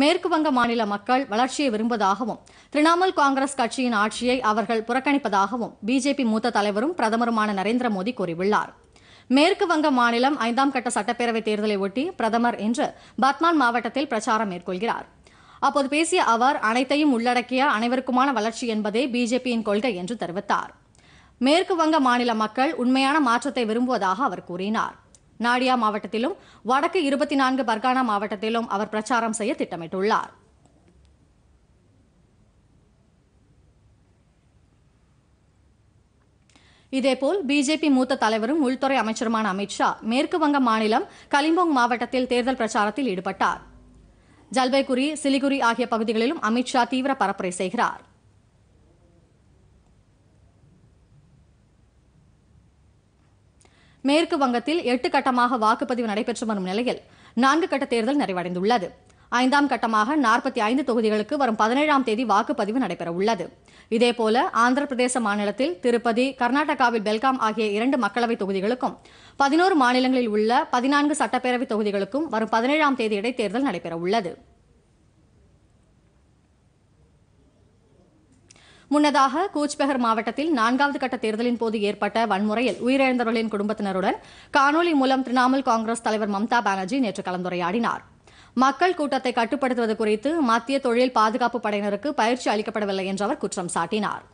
மேற்கு வங்க மாநில மக்கள் வளர்ச்சியை விரும்புவதாகவும் திரிணாமுல் காங்கிரஸ் கட்சியின் ஆட்சியை அவர்கள் புறக்கணிப்பதாகவும் பிஜேபி மூத்த தலைவரும் பிரதமருமான நரேந்திர மோடி கூறியுள்ளார் மேற்கு வங்க மாநிலம் ஐந்தாம் கட்ட சட்டப்பேரவைத் தேர்தலை ஒட்டி பிரதமர் இன்று பத்மான் மாவட்டத்தில் பிரச்சாரம் மேற்கொள்கிறார் அப்போது பேசிய அவர் அனைத்தையும் உள்ளடக்கிய அனைவருக்குமான வளர்ச்சி என்பதே பிஜேபியின் கொள்கை என்று தெரிவித்தார் மேற்கு வங்க மாநில மக்கள் உண்மையான மாற்றத்தை விரும்புவதாக அவர் கூறினார் நாடியா மாவட்டத்திலும் வடக்கு இருபத்தி நான்கு பர்கானா மாவட்டத்திலும் அவர் பிரச்சாரம் செய்ய திட்டமிட்டுள்ளார் இதேபோல் பிஜேபி மூத்த தலைவரும் உள்துறை அமைச்சருமான அமித் ஷா மேற்கு வங்க மாநிலம் கலிம்போங் மாவட்டத்தில் தேர்தல் பிரச்சாரத்தில் ஈடுபட்டார் ஜல்பைகுரி சிலிகுரி ஆகிய பகுதிகளிலும் அமித் ஷா தீவிர பரப்புரை செய்கிறார் மேற்கு வங்கத்தில் எட்டு கட்டமாக வாக்குப்பதிவு நடைபெற்று வரும் நிலையில் நான்கு கட்ட தேர்தல் நிறைவடைந்துள்ளது ஐந்தாம் கட்டமாக நாற்பத்தி ஐந்து தொகுதிகளுக்கு வரும் பதினேழாம் தேதி வாக்குப்பதிவு நடைபெறவுள்ளது இதேபோல ஆந்திர பிரதேச மாநிலத்தில் திருப்பதி கர்நாடகாவில் பெல்காம் ஆகிய இரண்டு மக்களவைத் தொகுதிகளுக்கும் பதினோரு மாநிலங்களில் உள்ள பதினான்கு சட்டப்பேரவைத் தொகுதிகளுக்கும் வரும் பதினேழாம் தேதி இடைத்தேர்தல் நடைபெற உள்ளது முன்னதாக கூச்பெஹர் மாவட்டத்தில் நான்காவது கட்ட தேர்தலின் போது ஏற்பட்ட வன்முறையில் உயிரிழந்தவர்களின் குடும்பத்தினருடன் காணொலி மூலம் திரிணாமுல் காங்கிரஸ் தலைவர் மம்தா பானர்ஜி நேற்று கலந்துரையாடினார் மக்கள் கூட்டத்தை கட்டுப்படுத்துவது குறித்து மத்திய தொழில் பாதுகாப்பு படையினருக்கு பயிற்சி அளிக்கப்படவில்லை என்று அவர் குற்றம் சாட்டினாா்